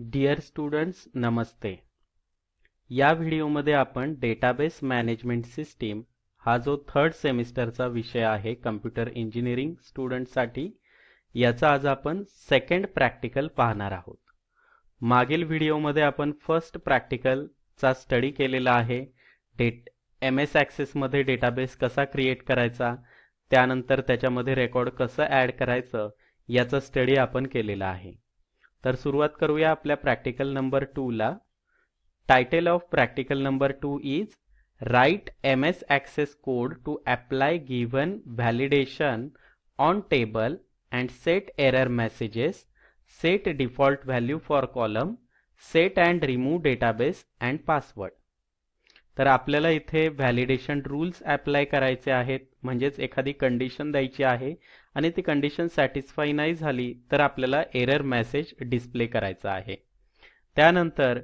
Dear students नमस्ते या व्हिडिओमध्ये आपण डेटाबेस मॅनेजमेंट सिस्टीम हा जो थर्ड सेमिस्टरचा विषय आहे कम्प्युटर इंजिनिअरिंग स्टुडंटसाठी याचा आज आपण सेकंड प्रॅक्टिकल पाहणार आहोत मागील व्हिडिओमध्ये आपण फर्स्ट प्रॅक्टिकलचा स्टडी केलेला आहे डे एम एस ॲक्सेसमध्ये डेटाबेस कसा क्रिएट करायचा त्यानंतर त्याच्यामध्ये रेकॉर्ड कसं ॲड करायचं याचा स्टडी आपण केलेला आहे तर सुरुवात करूया आपल्या प्रॅक्टिकल नंबर टूला title of practical number two is write M S access code to apply given validation on table and set error messages set default value for column set and remove database and password तर आपल्याला इथे validation rules apply करायचे आहेत म्हणजेच एखादी condition द्यायची आहे आणि ती कंडिशन सॅटिस्फाय नाही झाली तर आपल्याला एरर मेसेज डिस्प्ले करायचा आहे त्यानंतर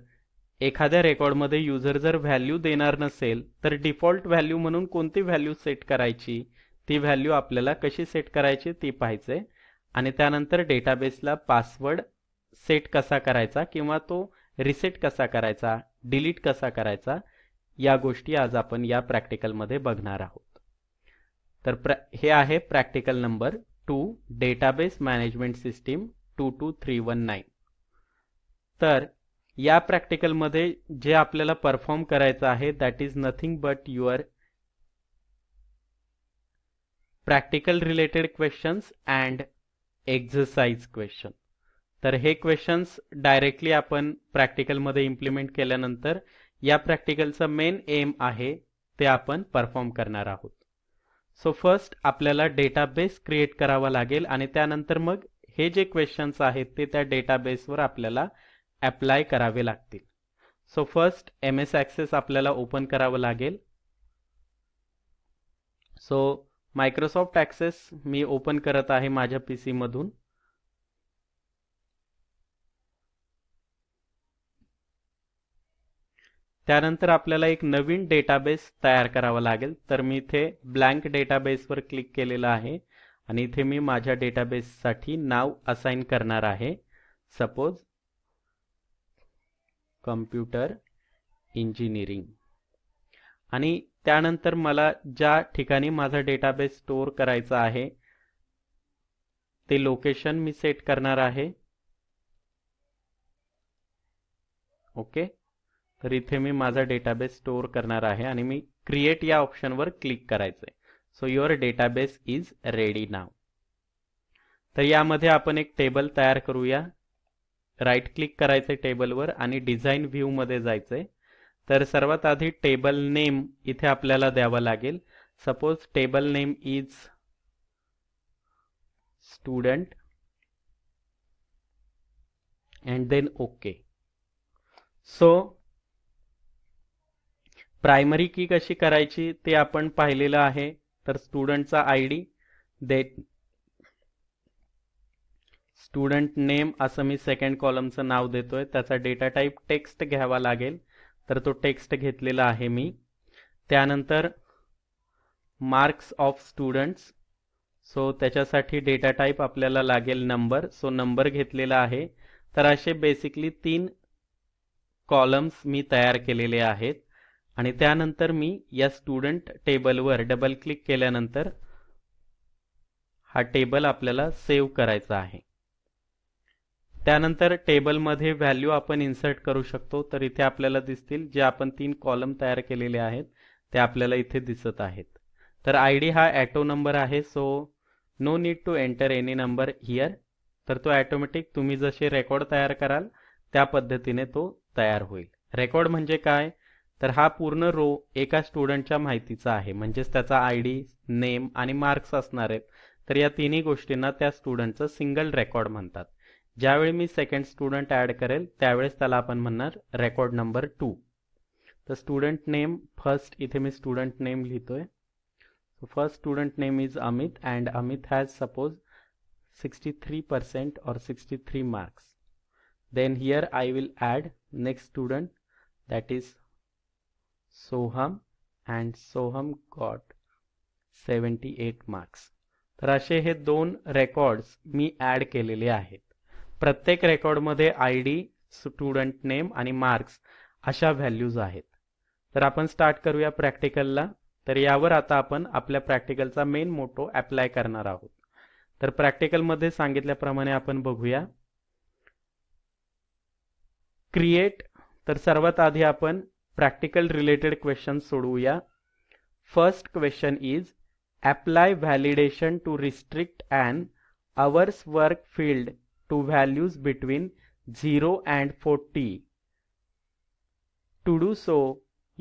एखाद्या रेकॉर्डमध्ये युजर जर व्हॅल्यू देणार नसेल तर डिफॉल्ट व्हॅल्यू म्हणून कोणती व्हॅल्यू सेट करायची ती व्हॅल्यू आपल्याला कशी सेट करायची ती पाहिजे आणि त्यानंतर डेटाबेसला पासवर्ड सेट कसा करायचा किंवा तो रिसेट कसा करायचा डिलीट कसा करायचा या गोष्टी आज आपण या प्रॅक्टिकलमध्ये बघणार आहोत तर प्र हे आहे practical number two database management system two two three one nine तर या प्रॅक्टिकलमध्ये जे आपल्याला परफॉर्म करायचं आहे that is nothing but your practical related questions and exercise question तर हे क्वेश्चन्स डायरेक्टली आपण प्रॅक्टिकलमध्ये इम्प्लिमेंट केल्यानंतर या प्रॅक्टिकलचं मेन एम आहे ते आपण परफॉर्म करणार आहोत सो फर्स्ट आपल्याला डेटाबेस क्रिएट करावा लागेल आणि त्यानंतर मग हे जे क्वेश्चन्स आहेत ते त्या डेटाबेसवर आपल्याला अप्लाय करावे लागतील so first M S Access आपल्याला ओपन करावं लागेल सो मायक्रोसॉफ्ट ॲक्सेस मी ओपन करत आहे माझ्या पी सीमधून त्यानंतर आपल्याला एक नवीन डेटाबेस तयार करावा लागेल तर मी इथे ब्लँक डेटाबेसवर क्लिक केलेलं आहे आणि इथे मी माझ्या डेटाबेससाठी नाव असाइन करणार आहे सपोज कम्प्युटर इंजिनिअरिंग आणि त्यानंतर मला ज्या ठिकाणी माझा डेटाबेस स्टोअर करायचा आहे ते लोकेशन मी सेट करणार आहे ओके तर इथे मी माझा डेटाबेस स्टोअर करणार आहे आणि मी क्रिएट या ऑप्शनवर क्लिक करायचंय so your database is ready now तर यामध्ये आपण एक टेबल तयार करूया राईट क्लिक करायचं टेबलवर आणि डिझाईन व्ह्यूमध्ये मध्ये जायचंय तर सर्वात आधी टेबल नेम इथे आपल्याला द्यावं लागेल suppose table name is student and then okay so primary key कशी करायची ते आपण पाहिलेलं आहे तर स्टुडंटचा I D that student name असं मी सेकंड कॉलमचं नाव देतोय त्याचा डेटा टाईप टेक्स्ट घ्यावा लागेल तर तो टेक्स्ट घेतलेला आहे मी त्यानंतर मार्क्स ऑफ स्टुडंट्स सो त्याच्यासाठी डेटा टाईप आपल्याला लागेल नंबर सो नंबर घेतलेला आहे तर असे बेसिकली तीन कॉलम्स मी तयार केलेले आहेत आणि त्यानंतर मी या स्टुडंट टेबलवर डबल क्लिक केल्यानंतर हा टेबल आपल्याला सेव्ह करायचा आहे त्यानंतर टेबलमध्ये व्हॅल्यू आपण इन्सर्ट करू शकतो तर इथे आपल्याला दिसतील जे आपण तीन कॉलम तयार केलेले आहेत ते आपल्याला इथे दिसत आहेत तर आय डी हा ॲटो नंबर आहे so no need to enter any number here तर तो ॲटोमॅटिक तुम्ही जसे रेकॉर्ड तयार कराल त्या पद्धतीने तो तयार होईल रेकॉर्ड म्हणजे काय तर हा पूर्ण रो एका स्टुडंटच्या माहितीचा आहे म्हणजेच त्याचा आय डी नेम आणि मार्क्स असणार आहेत तर या तिन्ही गोष्टींना त्या स्टुडंटचं सिंगल रेकॉर्ड म्हणतात ज्यावेळी मी सेकंड स्टुडंट ॲड करेल त्यावेळेस त्याला आपण म्हणणार रेकॉर्ड नंबर टू तर स्टुडंट नेम फर्स्ट इथे मी स्टुडंट नेम लिहितोय so first student name is Amit and Amit has suppose sixty three percent or sixty three marks then here I will add next student that is Soham and Soham got seventy eight marks तर असे हे दोन records मी add केलेले आहेत प्रत्येक रेकॉर्डमध्ये I D student name आणि marks अशा व्हॅल्यूज आहेत तर आपण स्टार्ट करूया प्रॅक्टिकलला तर यावर आता आपण आपल्या प्रॅक्टिकलचा मेन मोटो अप्लाय करणार आहोत तर प्रॅक्टिकलमध्ये सांगितल्याप्रमाणे आपण बघूया क्रिएट तर सर्वात आधी आपण practical related questions सोडवूया First question is apply validation to restrict an hours work field to values between 0 and 40. To do so,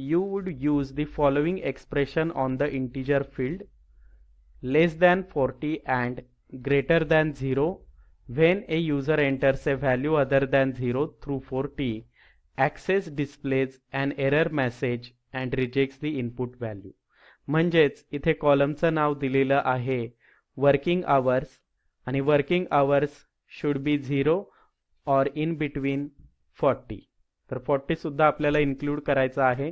you would use the following expression on the integer field less than 40 and greater than 0 when a user enters a value other than 0 through 40. Access displays and error message and rejects the input value म्हणजेच इथे कॉलमचं नाव दिलेलं आहे working hours आणि working hours should be zero or in between forty तर फॉर्टीसुद्धा आपल्याला इन्क्लूड करायचं आहे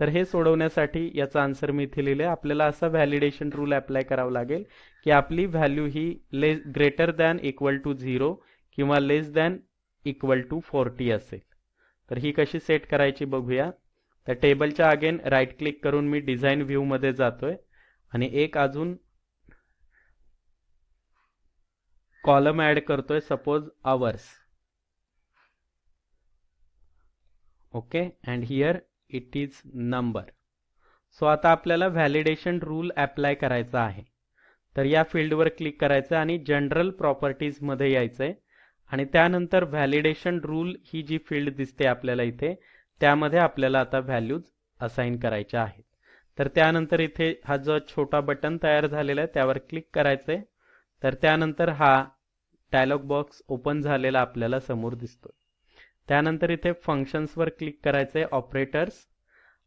तर हे सोडवण्यासाठी याचा आन्सर मी इथे लिहिलं आहे आपल्याला असं व्हॅलिडेशन रूल अप्लाय करावं लागेल की आपली व्हॅल्यू ही less greater than equal to zero किंवा less than equal to forty असेल तर ही कशी सेट करायची बघूया तर टेबलच्या अगेन राईट क्लिक करून मी डिझाईन व्ह्यूमध्ये जातोय आणि एक अजून कॉलम ॲड करतोय suppose hours okay and here it is number so आता आपल्याला व्हॅलिडेशन रूल अप्लाय करायचा आहे तर या फील्डवर क्लिक करायचं आणि जनरल प्रॉपर्टीजमध्ये यायचं आहे आणि त्यानंतर व्हॅलिडेशन रूल ही जी फील्ड दिसते आपल्याला इथे त्यामध्ये आपल्याला आता व्हॅल्यूज असाइन करायच्या आहेत तर त्यानंतर इथे हा जो छोटा बटन तयार झालेला आहे त्यावर क्लिक करायचंय आहे तर त्यानंतर हा डायलॉग बॉक्स ओपन झालेला आपल्याला समोर दिसतो त्यानंतर इथे फंक्शन्सवर क्लिक करायचंय आहे ऑपरेटर्स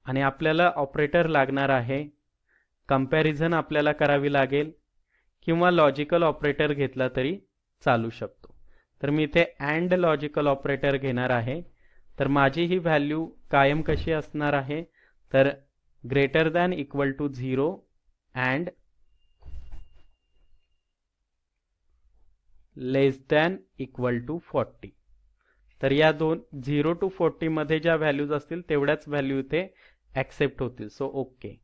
आणि आपल्याला ऑपरेटर लागणार आहे कम्पॅरिझन आपल्याला करावी लागेल किंवा लॉजिकल ऑपरेटर घेतला तरी चालू शकतो तर मी इथे अँड लॉजिकल ऑपरेटर घेणार आहे तर माझी ही व्हॅल्यू कायम कशी असणार आहे तर greater than equal to zero and less than equal to forty तर या दोन झिरो टू मध्ये ज्या व्हॅल्यूज असतील तेवढ्याच व्हॅल्यू इथे ऍक्सेप्ट होतील सो ओके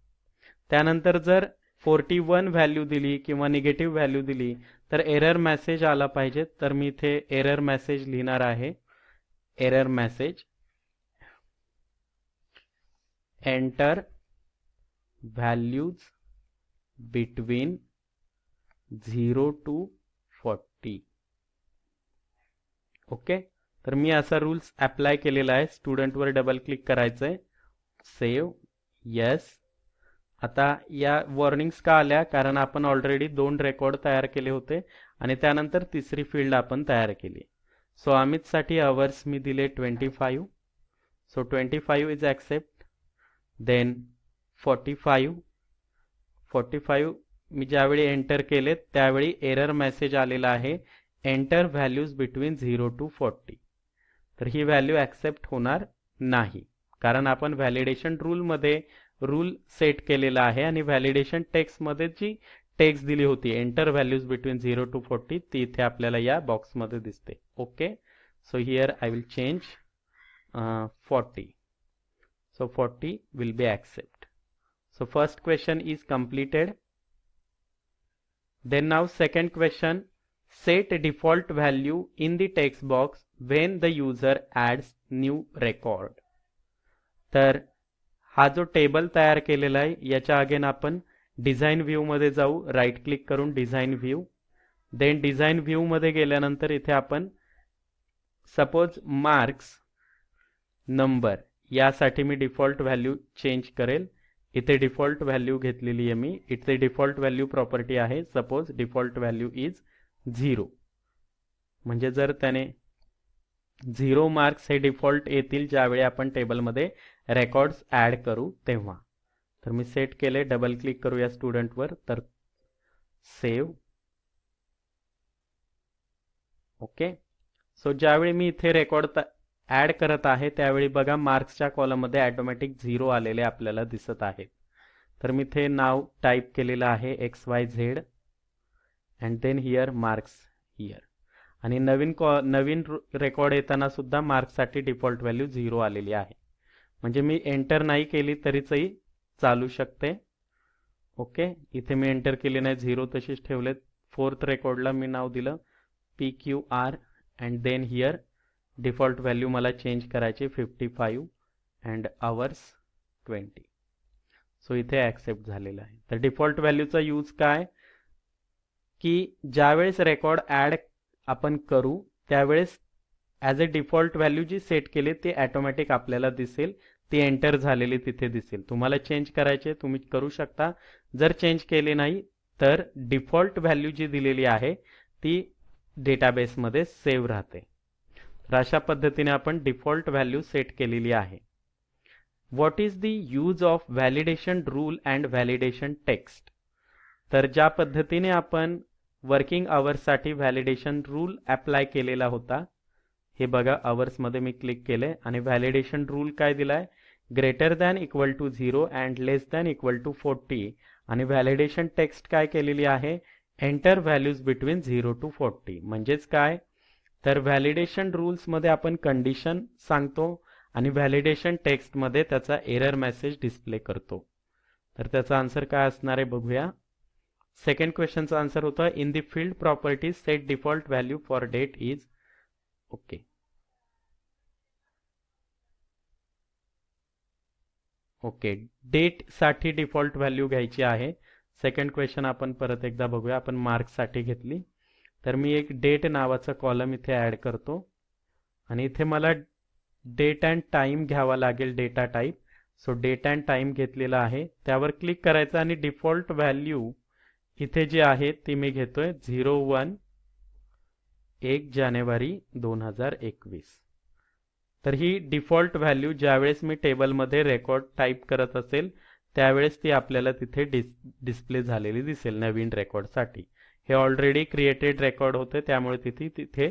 त्यानंतर जर फोर्टी वन व्हॅल्यू दिली किंवा निगेटिव्ह व्हॅल्यू दिली तर एरर मेसेज आला पाहिजे तर मी इथे एरर मेसेज लिहिणार आहे error message enter values between zero to forty okay तर मी असा रूल्स अप्लाय केलेला आहे स्टुडंटवर डबल क्लिक करायचं आहे सेव्ह येस आता या वॉर्निंग्स का आल्या कारण आपण ऑलरेडी दोन रेकॉर्ड तयार केले होते आणि त्यानंतर तिसरी फील्ड आपण तयार केली सो अमितसाठी अवर्स मी दिले twenty five so twenty five is accept then forty five forty five मी ज्यावेळी एंटर केले त्यावेळी एरर मेसेज आलेला आहे enter values between zero to forty तर ही व्हॅल्यू ॲक्सेप्ट होणार नाही कारण आपण व्हॅलिडेशन रूलमध्ये रूल सेट केलेला आहे आणि व्हॅलिडेशन टेक्स्टमध्ये जी टेक्स्ट दिली होती enter values between zero to forty ती इथे आपल्याला या बॉक्समध्ये दिसते okay so here I will change forty so forty will be accept so first question is completed then now second question set default value in the text box when the user adds new record तर हा जो table तयार केलेला आहे याच्या again आपण design व्ह्यूमध्ये जाऊ राईट क्लिक करून डिझाईन व्ह्यू देन डिझाईन व्ह्यूमध्ये गेल्यानंतर इथे आपण सपोज मार्क्स नंबर यासाठी मी डिफॉल्ट व्हॅल्यू चेंज करेल इथे डिफॉल्ट व्हॅल्यू घेतलेली आहे मी इथे डिफॉल्ट व्हॅल्यू प्रॉपर्टी आहे suppose default value is zero म्हणजे जर त्याने झिरो मार्क्स हे डिफॉल्ट येतील ज्यावेळी आपण टेबलमध्ये रेकॉर्ड्स ॲड करू तेव्हा तर मी सेट केले डबल क्लिक करू या स्टुडंटवर तर सेव्ह ओके सो ज्यावेळी मी इथे रेकॉर्ड ॲड करत आहे त्यावेळी बघा मार्क्सच्या कॉलममध्ये ॲटोमॅटिक झिरो आलेले आपल्याला दिसत आहे तर मी इथे नाव टाईप केलेलं आहे X Y Z and then here marks here आणि नवीन कॉ नवीन रेकॉर्ड येताना सुद्धा मार्क्ससाठी डिफॉल्ट व्हॅल्यू झिरो आलेली आहे म्हणजे मी एंटर नाही केली तरीचही चालू शकते ओके इथे मी एंटर केली नाही झिरो तशीच ठेवलेत फोर्थ रेकॉर्डला मी नाव दिलं P Q R and then here default value मला चेंज करायची fifty five and hours twenty so इथे ॲक्सेप्ट झालेलं आहे तर डिफॉल्ट व्हॅल्यूचा यूज काय की ज्यावेळेस रेकॉर्ड ॲड आपण करू त्यावेळेस ॲज अ डिफॉल्ट व्हॅल्यू जी सेट केली ते ॲटोमॅटिक आपल्याला दिसेल ती एंटर झालेली तिथे दिसेल तुम्हाला चेंज करायचे तुम्ही करू शकता जर चेंज केले नाही तर डिफॉल्ट व्हॅल्यू जी दिलेली आहे ती डेटाबेसमध्ये सेव्ह राहते तर अशा पद्धतीने आपण डिफॉल्ट व्हॅल्यू सेट केलेली आहे what is the use of validation rule and validation text तर ज्या पद्धतीने आपण वर्किंग आवर्ससाठी व्हॅलिडेशन रूल अप्लाय केलेला होता हे बघा अवर्समध्ये मी क्लिक केले आणि व्हॅलिडेशन रूल काय दिलाय greater than equal to zero and less than equal to forty आणि व्हॅलिडेशन टेक्स्ट काय केलेली आहे enter values between zero to forty म्हणजेच काय तर व्हॅलिडेशन रूल्समध्ये आपण कंडिशन सांगतो आणि व्हॅलिडेशन टेक्स्टमध्ये त्याचा एरर मेसेज डिस्प्ले करतो तर त्याचा आन्सर काय असणार आहे बघूया सेकंड क्वेश्चनचा आन्सर होता in the field properties set default value for date is okay okay डेटसाठी डिफॉल्ट व्हॅल्यू घ्यायची आहे सेकंड क्वेश्चन आपण परत एकदा बघूया आपण मार्क्ससाठी घेतली तर मी एक डेट नावाचा कॉलम इथे ॲड करतो आणि इथे मला डेट अँड टाईम घ्यावा लागेल data type so date and time घेतलेला आहे त्यावर क्लिक करायचं आणि डिफॉल्ट व्हॅल्यू इथे जी आहे ती मी घेतोय झिरो वन एक जानेवारी दोन हजार एकवीस तर ही डिफॉल्ट व्हॅल्यू ज्यावेळेस मी टेबलमध्ये रेकॉर्ड टाईप करत असेल त्यावेळेस ती आपल्याला तिथे डिस डिस्प्ले झालेली दिसेल नवीन रेकॉर्डसाठी हे ऑलरेडी क्रिएटेड रेकॉर्ड होते त्यामुळे तिथे तिथे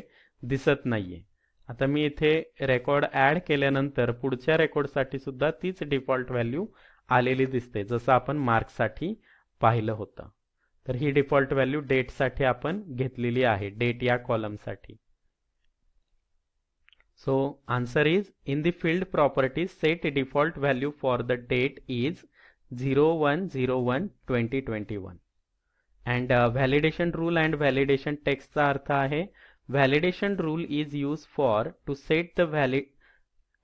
दिसत नाही आता मी इथे रेकॉर्ड ॲड केल्यानंतर पुढच्या रेकॉर्डसाठी सुद्धा तीच डिफॉल्ट व्हॅल्यू आलेली दिसते जसं आपण मार्क्ससाठी पाहिलं होतं तर ही डिफॉल्ट व्हॅल्यू डेटसाठी आपण घेतलेली आहे डेट या कॉलमसाठी So answer is in the field properties set default value for the date is 0101 2021 and uh, validation rule and validation text are अर्थ validation rule is used for to set the valid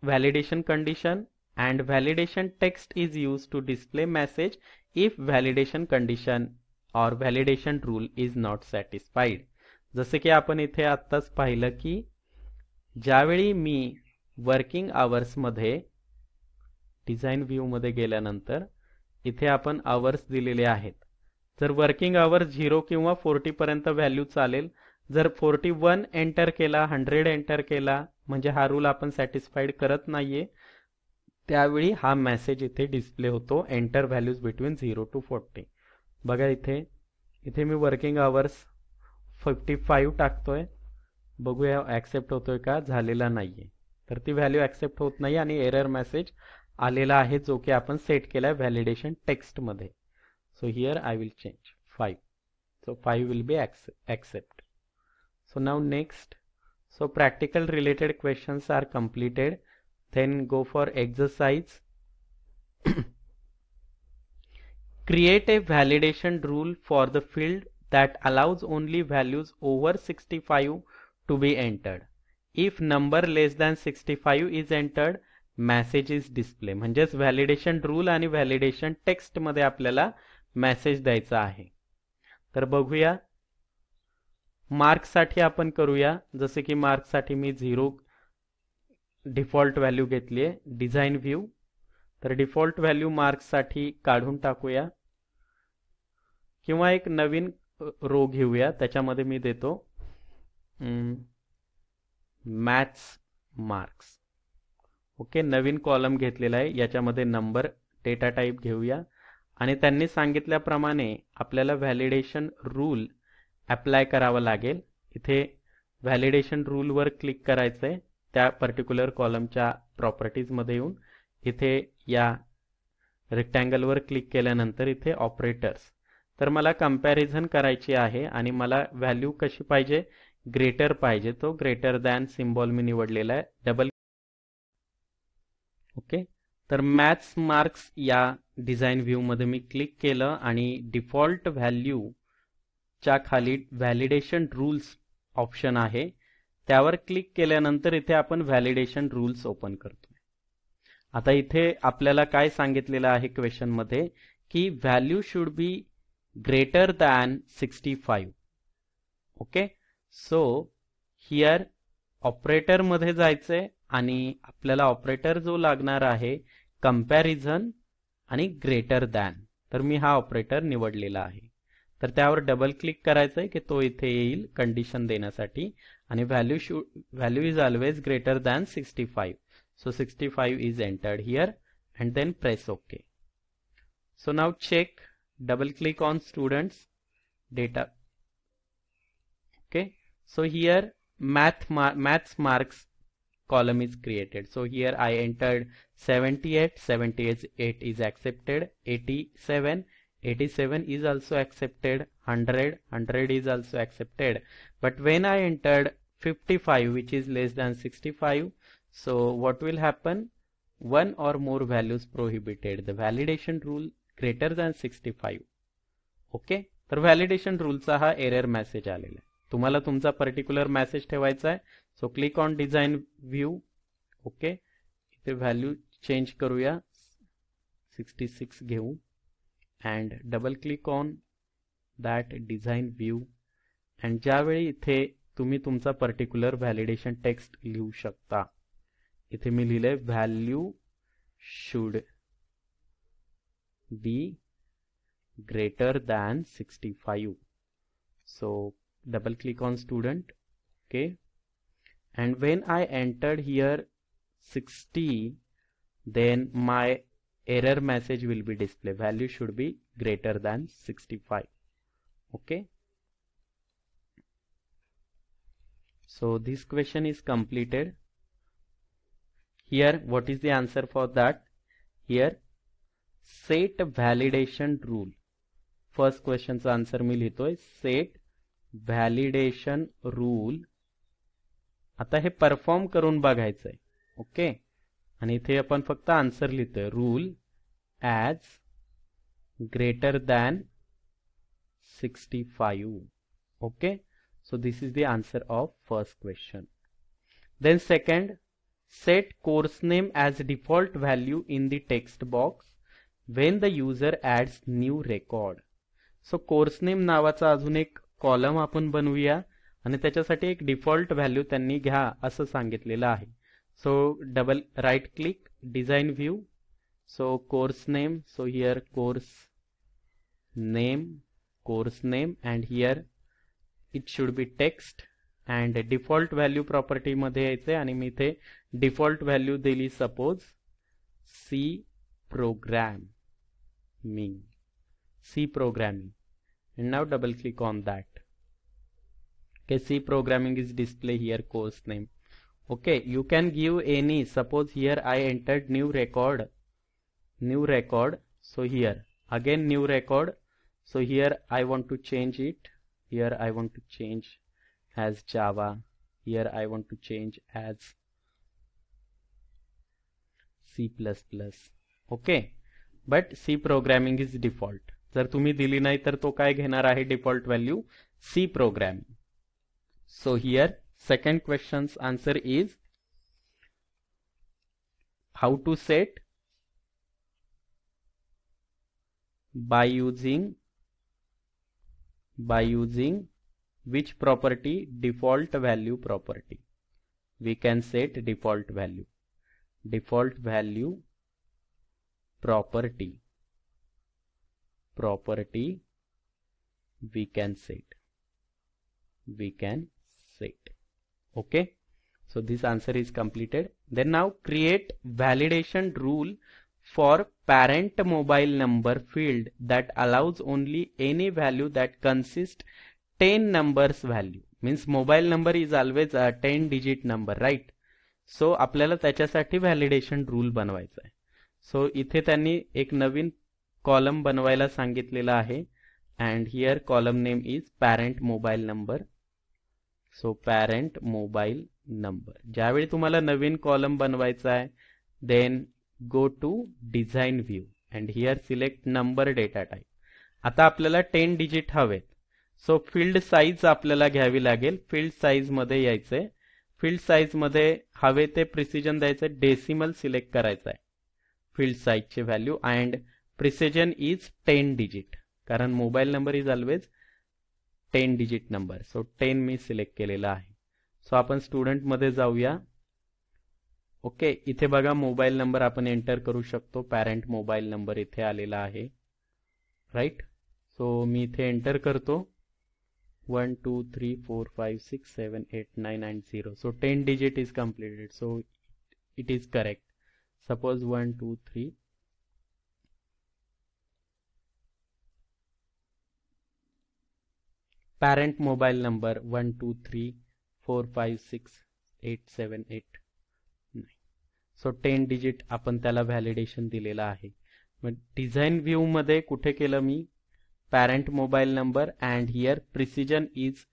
validation condition and validation text is used to display message if validation condition or validation rule is not satisfied जसे की आपण इथे आत्ताच पाहिलं की ज्यावेळी मी working आवर्समध्ये design व्ह्यूमध्ये गेल्यानंतर इथे आपण आवर्स दिलेले आहेत जर वर्किंग आवर्स झिरो किंवा फोर्टीपर्यंत व्हॅल्यू चालेल जर फोर्टी वन एंटर केला हंड्रेड एंटर केला म्हणजे हा रूल आपण सॅटिस्फाईड करत नाहीये त्यावेळी हा मेसेज इथे डिस्प्ले होतो enter values between zero to forty बघा इथे इथे मी वर्किंग आवर्स फिफ्टी फाईव्ह टाकतोय बघूया ॲक्सेप्ट होतोय का झालेला नाही तर ती व्हॅल्यू ॲक्सेप्ट होत नाही आणि एरर मेसेज आलेला आहे जो की आपण सेट केला आहे व्हॅलिडेशन टेक्स्टमध्ये so here I will change five so five will be accept so now next so practical related questions are completed go for for create a validation rule for the field that allows allows values values sixty five to be entered. If number less than 65 is entered, message is display म्हणजेच validation rule आणि validation मध्ये आपल्याला message द्यायचा आहे तर बघूया मार्क्ससाठी आपण करूया जसे की मार्क्ससाठी मी झिरो डिफॉल्ट व्हॅल्यू घेतली आहे डिझाईन व्ह्यू तर डिफॉल्ट व्हॅल्यू मार्क्ससाठी काढून टाकूया किंवा एक नवीन रो घेऊया त्याच्यामध्ये मी देतो मॅथ्स मार्क्स ओके नवीन कॉलम घेतलेला आहे याच्यामध्ये नंबर डेटा टाईप घेऊया आणि त्यांनी सांगितल्याप्रमाणे आपल्याला व्हॅलिडेशन रूल ॲप्लाय करावा लागेल इथे व्हॅलिडेशन रूलवर क्लिक करायचं आहे त्या पर्टिक्युलर कॉलमच्या प्रॉपर्टीजमध्ये येऊन इथे या रेक्टँगलवर क्लिक केल्यानंतर इथे ऑपरेटर्स तर मला कंपॅरिझन करायची आहे आणि मला व्हॅल्यू कशी पाहिजे ग्रेटर पाहिजे तो ग्रेटर दॅन सिम्बॉल मी निवडलेला आहे डबल ओके तर मॅथ्स मार्क्स या डिझाईन मध्ये मी क्लिक केलं आणि डिफॉल्ट व्हॅल्यू च्या खाली व्हॅलिडेशन रूल्स ऑप्शन आहे त्यावर क्लिक केल्यानंतर इथे आपण व्हॅलिडेशन रूल्स ओपन करतो आता इथे आपल्याला काय सांगितलेलं आहे मध्ये की value should be greater than sixty five okay so here operator मध्ये जायचंय आणि आपल्याला ऑपरेटर जो लागणार आहे कम्पॅरिझन आणि ग्रेटर दॅन तर मी हा ऑपरेटर निवडलेला आहे तर त्यावर डबल क्लिक करायचंय की तो इथे येईल कंडिशन देण्यासाठी आणि value should value is always greater than sixty five so sixty five is entered here and then press okay so now check double click on students data okay so here math mar maths marks column is created so here i entered 78 78 is accepted 87 87 is also accepted 100 100 is also accepted but when i entered 55 which is less than 65 so what will happen one or more values prohibited the validation rule greater than 65 okay? the validation rules are error message. तुम्हारा तुम्हारा particular message है so click on design view okay value change करूया sixty six घेऊ and double click on that design view and ज्यादा इधे तुम्हें तुम्हारा particular validation text लिखू शकता इधे मैं लिहिले value should be greater than sixty five so double click on student okay and when I entered here 60 then my error message will be display value should be greater than 65 okay so this question is completed here what is the answer for that here set validation rule first question's answer मी is set validation rule आता हे perform करून बघायचं आहे okay आणि इथे आपण फक्त आन्सर लिहितोय rule as greater than sixty five okay so this is the answer of first question then second set course name as default value in the text box when the user adds new record so course name नावाचा अजून एक column आपण बनवूया आणि त्याच्यासाठी एक default value त्यांनी घ्या असं सांगितलेलं आहे so double right click design view so course name so here course name course name and here it should be text and default value प्रॉपर्टीमध्ये यायचं आहे आणि मी इथे डिफॉल्ट व्हॅल्यू दिली सपोज सी प्रोग्रॅम मी C programming and now double click on that okay see programming is display here course name okay you can give any suppose here i entered new record new record so here again new record so here i want to change it here i want to change as java here i want to change as c++ okay but c programming is default जर तुम्ही दिली नाही तर तो काय घेणार आहे default value C program so here second question answer is how to set by using by using which property default value property we can set default value default value property property we can set we can set okay so this answer is completed then now create validation rule for parent mobile number field that allows only any value that consists 10 numbers value means mobile number is always a 10 digit number right so, आपल्याला त्याच्यासाठी validation a बनवायचा आहे so so, इथे त्यांनी एक नवीन column बनवायला सांगितलेला आहे and here column name is parent mobile number so parent mobile number ज्यावेळी तुम्हाला नवीन कॉलम बनवायचा आहे then go to design view and here select number data type आता आपल्याला टेन डिजिट हवेत सो फील्ड साईज आपल्याला घ्यावी लागेल फील्ड साईजमध्ये यायचे फिल्ड फील्ड साईजमध्ये हवे ते प्रिसिजन द्यायचं डेसिमल सिलेक्ट करायचं आहे फील्ड साईजची value and precision is ten digit कारण mobile number is always ten digit number so ten मी सिलेक्ट केलेला आहे सो आपण स्टुडंटमध्ये जाऊया ओके इथे बघा मोबाईल नंबर आपण एंटर करू शकतो पॅरेंट मोबाईल नंबर इथे आलेला आहे राईट सो मी इथे एंटर करतो one two three four five six seven eight nine and zero so ten digit is completed so it is correct suppose one two three mobile number one two three four five six eight seven eight so ten digit आपण त्याला validation दिलेलं आहे मग design व्ह्यूमध्ये कुठे केलं मी parent mobile number and here precision is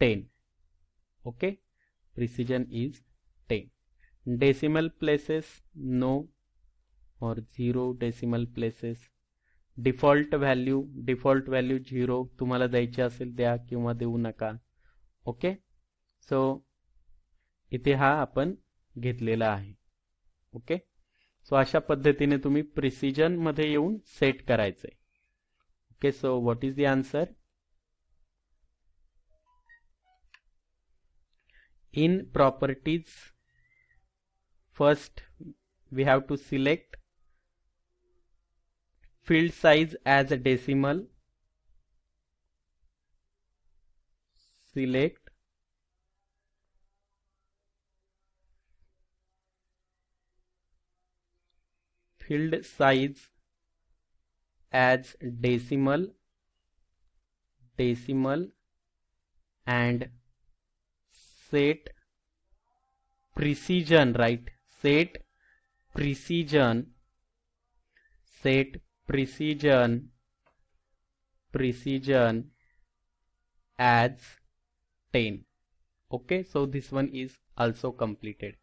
ten okay precision is ten decimal places no or zero decimal places default value default value zero तुम्हाला द्यायची असेल द्या किंवा देऊ नका ओके सो इथे हा आपण घेतलेला आहे ओके सो अशा पद्धतीने तुम्ही प्रिसिजन मध्ये येऊन सेट करायचंय okay so what is the answer in properties first we have to select field size as a decimal select field size as decimal decimal and set precision right set precision set precision precision as 10 okay so this one is also completed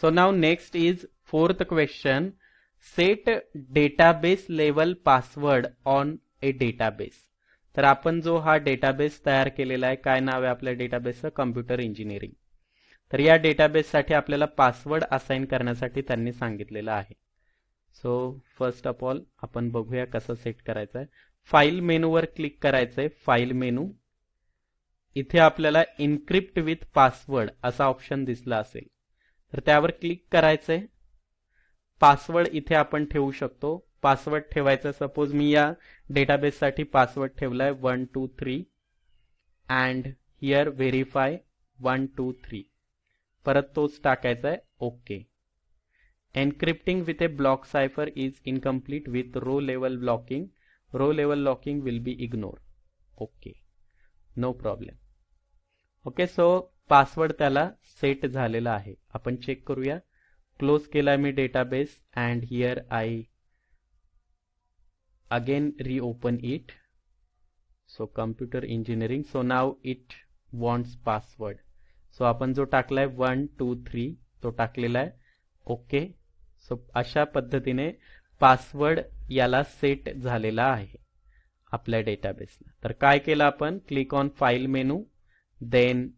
so now next is fourth question set database level password on a database तर आपण जो हा database तयार केलेला आहे काय नाव आहे आपल्या डेटाबेसचं कम्प्युटर इंजिनिअरिंग तर या डेटाबेससाठी आपल्याला पासवर्ड असाईन करण्यासाठी त्यांनी सांगितलेलं आहे सो फर्स्ट ऑफ ऑल आपण बघूया कसं सेट करायचंय आहे फाईल मेनूवर क्लिक करायचंय फाईल मेनू इथे आपल्याला इन्क्रिप्ट विथ पासवर्ड असा ऑप्शन दिसला असेल तर त्यावर क्लिक करायचंय पासवर्ड इथे आपण ठेवू शकतो पासवर्ड ठेवायचा सपोज मी या डेटाबेससाठी पासवर्ड ठेवलाय one two three and here verify one two three परत तोच टाकायचा आहे okay Encrypting with a block cipher is incomplete with row level blocking. Row level locking will be ignored. Okay. No problem. Okay, so password tala set zhalela hai. Apan check kuruya. Close kela mi database and here I again reopen it. So computer engineering. So now it wants password. So apan jo takla hai 1, 2, 3. So takla Okay. So अशा पद्धतीने password याला set झालेला आहे आपल्या डेटाबेसला तर काय केलं आपण click on file menu then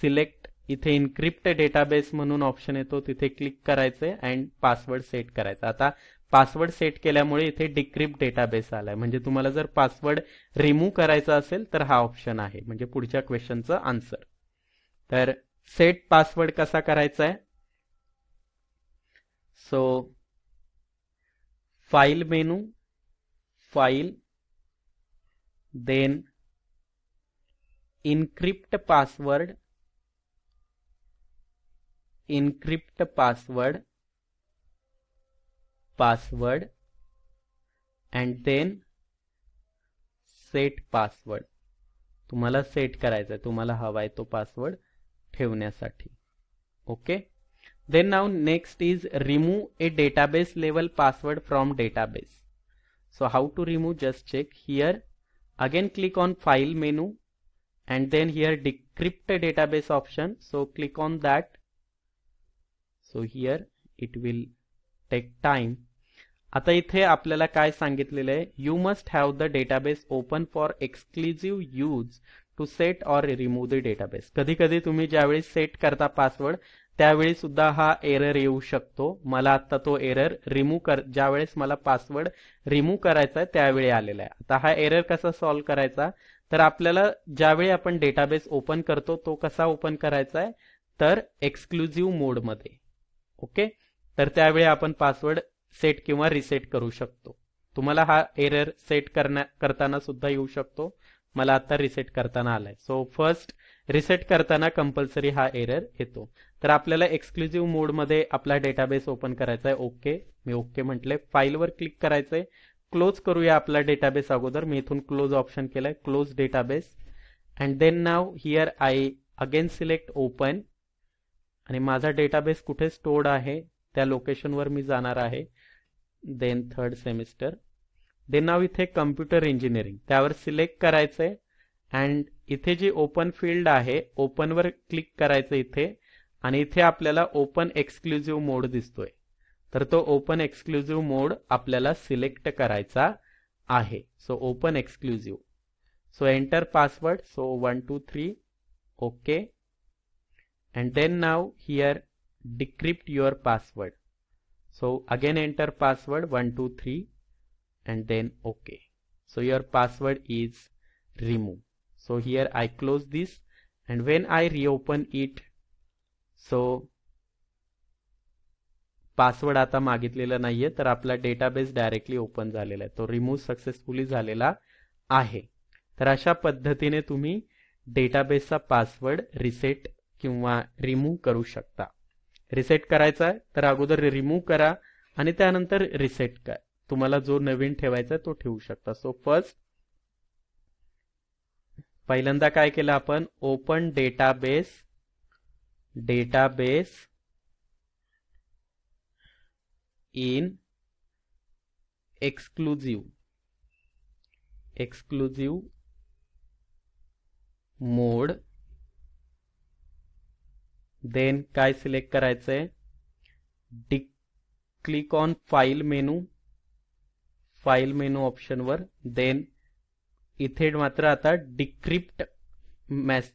select इथे इनक्रिप्ट डेटाबेस म्हणून ऑप्शन येतो तिथे क्लिक करायचंय अँड पासवर्ड सेट करायचा आता पासवर्ड सेट केल्यामुळे इथे डिक्रिप्ट डेटाबेस आलाय म्हणजे तुम्हाला जर पासवर्ड रिमूव्ह करायचा असेल तर हा ऑप्शन आहे म्हणजे पुढच्या क्वेश्चनचं आन्सर तर सेट पासवर्ड कसा करायचा आहे so file menu file then encrypt password encrypt password password and then set password तुम्हाला सेट करायचंय तुम्हाला हवा आहे तो पासवर्ड ठेवण्यासाठी okay Then now next is remove a database level password from database. So how to remove just check here again click on file menu and then here decrypt a database option so click on that so here it will take time आता इथे आपल्याला काय सांगितलेलं आहे you must have the database open for exclusive use to set or remove the database कधी कधी तुम्ही ज्यावेळी सेट करता पासवर्ड त्यावेळी सुद्धा हा एरर येऊ शकतो मला आता तो एरर रिमूव्ह कर ज्यावेळेस मला पासवर्ड रिमूव्ह करायचा आहे त्यावेळी आलेला आहे आता हा एरर कसा सॉल्व्ह करायचा तर आपल्याला ज्यावेळी आपण डेटाबेस ओपन करतो तो कसा ओपन करायचा आहे तर एक्सक्लुझिव्ह मोडमध्ये ओके तर त्यावेळी आपण पासवर्ड सेट किंवा रिसेट करू शकतो तुम्हाला हा एरर सेट करण्या करताना सुद्धा येऊ शकतो मला आता रिसेट करताना आलाय सो फर्स्ट रिसेट करताना कंपल्सरी हा एरर येतो तर आपल्याला एक्सक्लुझिव्ह मोडमध्ये आपला डेटाबेस ओपन करायचा आहे ओके मी ओके म्हटले फाईलवर क्लिक करायचंय क्लोज करूया आपला डेटाबेस अगोदर मी इथून क्लोज ऑप्शन केलाय close database and then now here I again select open आणि माझा डेटाबेस कुठे स्टोर्ड आहे त्या लोकेशनवर मी जाणार आहे then third semester then now इथे कम्प्युटर इंजिनिअरिंग त्यावर सिलेक्ट करायचंय अँड इथे जे ओपन फील्ड आहे ओपनवर क्लिक करायचं इथे आणि इथे आपल्याला ओपन एक्सक्लुझिव्ह मोड दिसतोय तर तो ओपन एक्सक्लुझिव्ह मोड आपल्याला सिलेक्ट करायचा आहे so open exclusive so enter password so one two three okay and then now here decrypt your password so again enter password one two three and then okay so your password is remove so here I close this and when I reopen it so password आता मागितलेला नाहीये तर आपला database directly open झालेला आहे तो remove successfully झालेला आहे तर अशा पद्धतीने तुम्ही डेटाबेसचा पासवर्ड रिसेट किंवा रिमूव्ह करू शकता रिसेट करायचा आहे तर अगोदर रिमूव्ह करा आणि त्यानंतर रिसेट करा तुम्हाला जो नवीन ठेवायचा आहे तो ठेवू शकता सो फर्स्ट पहिल्यांदा काय केलं आपण open database database in exclusive exclusive mode then काय सिलेक्ट करायचंय डि click on file menu file menu ऑप्शनवर देन इथे मात्र आता डिक्रिप्ट मॅस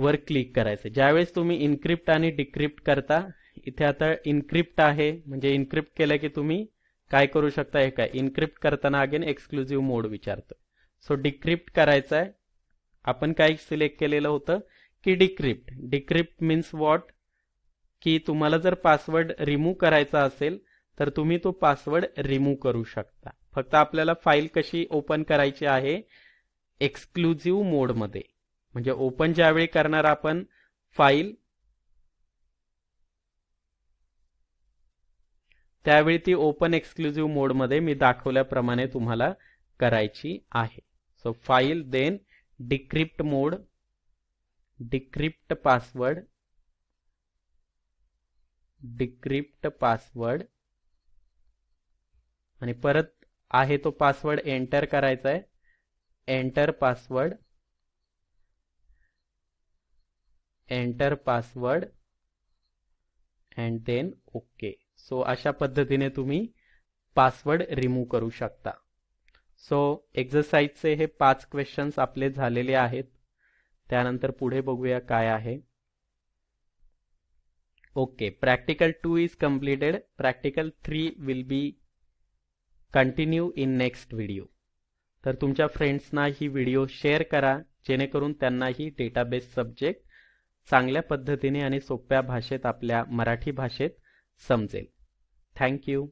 वर क्लिक करायचं ज्यावेळेस तुम्ही इन्क्रिप्ट आणि डिक्रिप्ट करता इथे आता इन्क्रिप्ट आहे म्हणजे इन्क्रिप्ट केलं की तुम्ही काय करू शकता हे काय इन्क्रिप्ट करताना अगेन एक्सक्लुझिव्ह मोड विचारतो सो डिक्रिप्ट करायचा आहे आपण काय सिलेक्ट केलेलं होतं की डिक्रिप्ट डिक्रिप्ट मीन्स वॉट की तुम्हाला जर पासवर्ड रिमूव्ह करायचा असेल तर तुम्ही तो पासवर्ड रिमूव्ह करू शकता फक्त आपल्याला फाईल कशी ओपन करायची आहे एक्सक्लुझिव्ह मोडमध्ये म्हणजे ओपन ज्यावेळी करणार आपण फाईल त्यावेळी ती ओपन एक्सक्लुझिव्ह मोडमध्ये मी दाखवल्याप्रमाणे तुम्हाला करायची आहे so file then decrypt mode decrypt password decrypt password आणि परत आहे तो पासवर्ड एंटर करायचा आहे enter password enter password and then okay so अशा पद्धतीने तुम्ही पासवर्ड रिमूव्ह करू शकता सो एक्झरसाइजचे हे पाच क्वेश्चन्स आपले झालेले आहेत त्यानंतर पुढे बघूया काय आहे okay practical two is completed practical three will be continue in next video तर तुमच्या फ्रेंड्सना ही व्हिडिओ शेअर करा जेणेकरून त्यांनाही डेटाबेस सब्जेक्ट चांगल्या पद्धतीने आणि सोप्या भाषेत आपल्या मराठी भाषेत समजेल थँक्यू